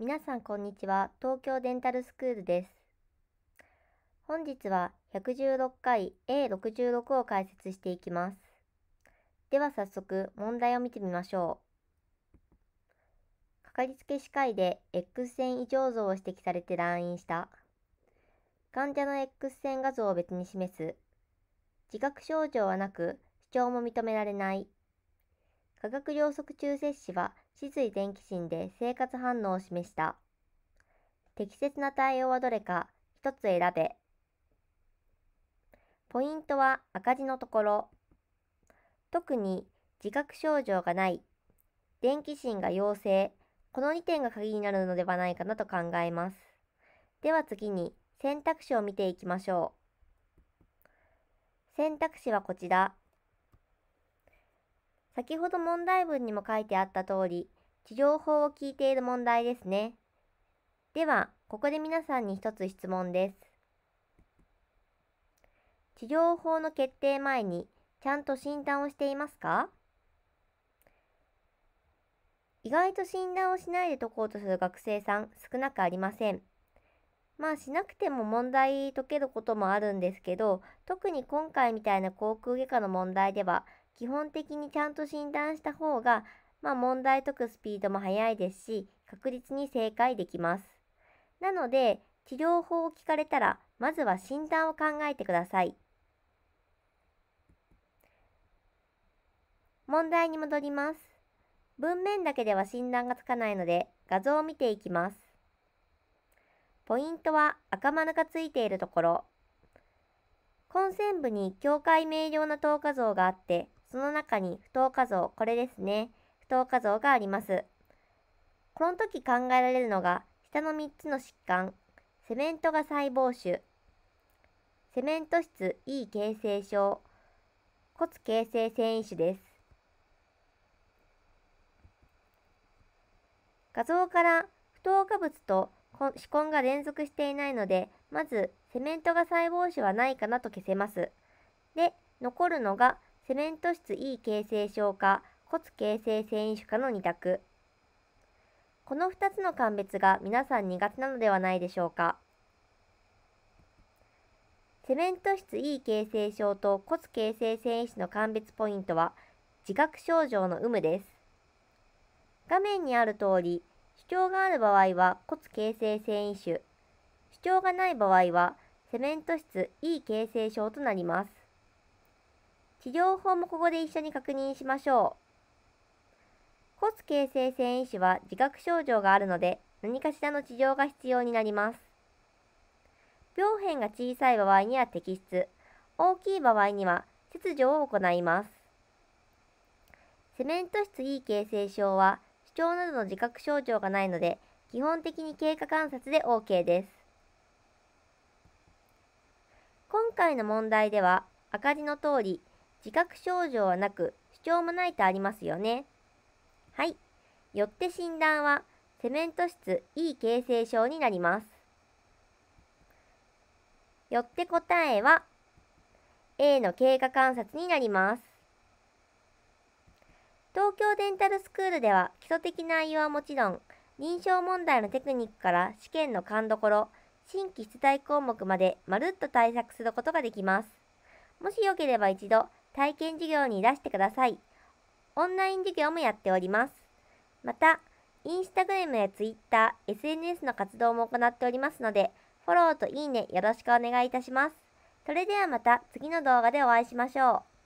皆さんこんにちは。東京デンタルスクールです。本日は116回 A66 を解説していきます。では早速問題を見てみましょう。かかりつけ歯科医で X 線異常像を指摘されて来院した。患者の X 線画像を別に示す。自覚症状はなく、主張も認められない。化学量測中摂氏は死髄電気診で生活反応を示した。適切な対応はどれか一つ選べ。ポイントは赤字のところ。特に自覚症状がない、電気心が陽性、この2点が鍵になるのではないかなと考えます。では次に選択肢を見ていきましょう。選択肢はこちら。先ほど問題文にも書いてあった通り、治療法を聞いている問題ですね。では、ここで皆さんに一つ質問です。治療法の決定前にちゃんと診断をしていますか意外と診断をしないで解こうとする学生さん少なくありません。まあしなくても問題解けることもあるんですけど、特に今回みたいな航空外科の問題では、基本的にちゃんと診断した方がまあ、問題解くスピードも速いですし、確実に正解できます。なので、治療法を聞かれたら、まずは診断を考えてください。問題に戻ります。文面だけでは診断がつかないので、画像を見ていきます。ポイントは赤丸がついているところ。根線部に境界明瞭な等過像があって、その中に不等過像、これですね。等価像があります。この時考えられるのが下の3つの疾患、セメントが細胞腫、セメント質 E 形成症、骨形成繊維腫です。画像から不透価物と歯根が連続していないので、まずセメントが細胞腫はないかなと消せます。で、残るのがセメント質 E 形成症か骨形成繊維種科の2択この2つの鑑別が皆さん苦手なのではないでしょうかセメント質 E 形成症と骨形成繊維種の鑑別ポイントは自覚症状の有無です画面にある通り主張がある場合は骨形成繊維種主張がない場合はセメント質 E 形成症となります治療法もここで一緒に確認しましょう。骨形成繊維腫は自覚症状があるので、何かしらの治療が必要になります。病変が小さい場合には摘出、大きい場合には切除を行います。セメント質 E 形成症は、主張などの自覚症状がないので、基本的に経過観察で OK です。今回の問題では、赤字の通り、自覚症状はなく、主張もないとありますよね。はい。よって診断は、セメント質 E 形成症になります。よって答えは、A の経過観察になります。東京デンタルスクールでは基礎的内容はもちろん、臨床問題のテクニックから試験の勘どころ、新規出題項目までまるっと対策することができます。もしよければ一度、体験授業に出してください。オンライン授業もやっております。また、インスタグラムや Twitter、SNS の活動も行っておりますので、フォローといいねよろしくお願いいたします。それではまた次の動画でお会いしましょう。